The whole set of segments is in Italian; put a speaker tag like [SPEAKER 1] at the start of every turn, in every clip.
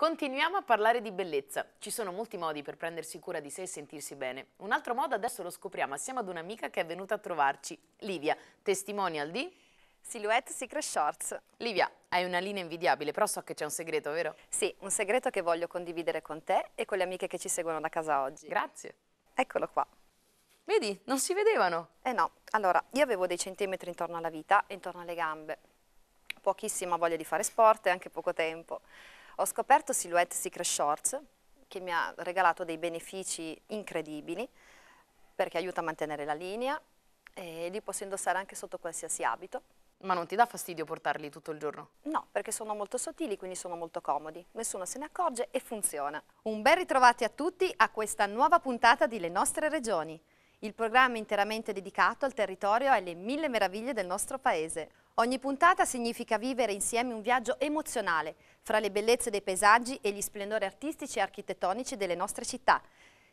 [SPEAKER 1] Continuiamo a parlare di bellezza. Ci sono molti modi per prendersi cura di sé e sentirsi bene. Un altro modo adesso lo scopriamo assieme ad un'amica che è venuta a trovarci, Livia, testimonial di... Silhouette Secret Shorts. Livia, hai una linea invidiabile, però so che c'è un segreto, vero? Sì, un segreto che voglio condividere con te e con le amiche che ci seguono da casa oggi. Grazie.
[SPEAKER 2] Eccolo qua. Vedi, non si vedevano. Eh no, allora, io avevo dei centimetri intorno alla vita e intorno alle gambe. Pochissima voglia di fare sport e anche poco tempo. Ho scoperto Silhouette Secret Shorts, che mi ha regalato dei benefici incredibili, perché aiuta a mantenere la linea e li posso indossare anche sotto qualsiasi abito.
[SPEAKER 1] Ma non ti dà fastidio portarli tutto il giorno?
[SPEAKER 2] No, perché sono molto sottili, quindi sono molto comodi. Nessuno se ne accorge e funziona. Un ben ritrovati a tutti a questa nuova puntata di Le nostre regioni, il programma interamente dedicato al territorio e alle mille meraviglie del nostro paese. Ogni puntata significa vivere insieme un viaggio emozionale fra le bellezze dei paesaggi e gli splendori artistici e architettonici delle nostre città.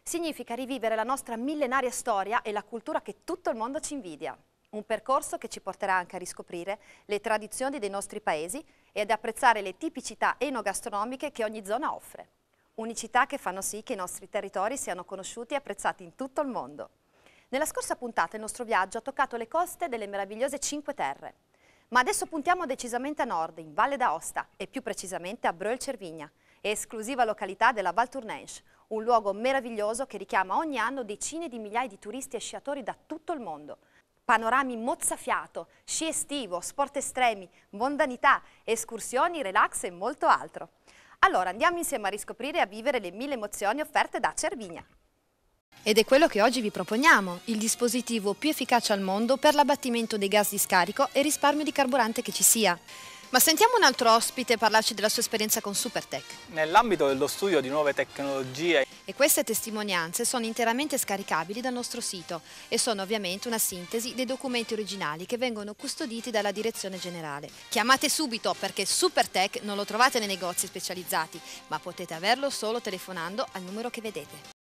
[SPEAKER 2] Significa rivivere la nostra millenaria storia e la cultura che tutto il mondo ci invidia. Un percorso che ci porterà anche a riscoprire le tradizioni dei nostri paesi e ad apprezzare le tipicità enogastronomiche che ogni zona offre. Unicità che fanno sì che i nostri territori siano conosciuti e apprezzati in tutto il mondo. Nella scorsa puntata il nostro viaggio ha toccato le coste delle meravigliose Cinque Terre, ma adesso puntiamo decisamente a nord, in Valle d'Aosta e più precisamente a Breuil Cervigna, esclusiva località della Val Tournenche, un luogo meraviglioso che richiama ogni anno decine di migliaia di turisti e sciatori da tutto il mondo. Panorami mozzafiato, sci estivo, sport estremi, mondanità, escursioni, relax e molto altro. Allora andiamo insieme a riscoprire e a vivere le mille emozioni offerte da Cervigna. Ed è quello che oggi vi proponiamo, il dispositivo più efficace al mondo per l'abbattimento dei gas di scarico e risparmio di carburante che ci sia. Ma sentiamo un altro ospite parlarci della sua esperienza con Supertech. Nell'ambito dello studio di nuove tecnologie. E queste testimonianze sono interamente scaricabili dal nostro sito e sono ovviamente una sintesi dei documenti originali che vengono custoditi dalla direzione generale. Chiamate subito perché Supertech non lo trovate nei negozi specializzati, ma potete averlo solo telefonando al numero che vedete.